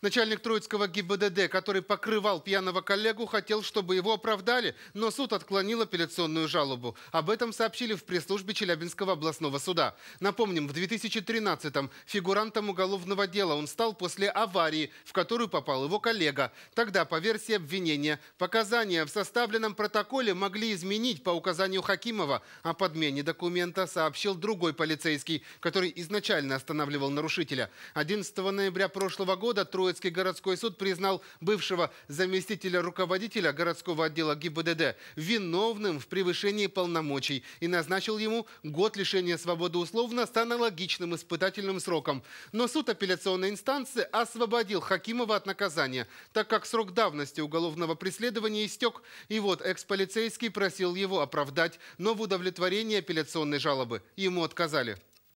Начальник Троицкого ГИБДД, который покрывал пьяного коллегу, хотел, чтобы его оправдали, но суд отклонил апелляционную жалобу. Об этом сообщили в пресс-службе Челябинского областного суда. Напомним, в 2013-м фигурантом уголовного дела он стал после аварии, в которую попал его коллега. Тогда, по версии обвинения, показания в составленном протоколе могли изменить по указанию Хакимова. О подмене документа сообщил другой полицейский, который изначально останавливал нарушителя. 11 ноября прошлого года Троицкий Троицкий городской суд признал бывшего заместителя руководителя городского отдела ГИБДД виновным в превышении полномочий и назначил ему год лишения свободы условно с аналогичным испытательным сроком. Но суд апелляционной инстанции освободил Хакимова от наказания, так как срок давности уголовного преследования истек. И вот экс-полицейский просил его оправдать, но в удовлетворении апелляционной жалобы ему отказали.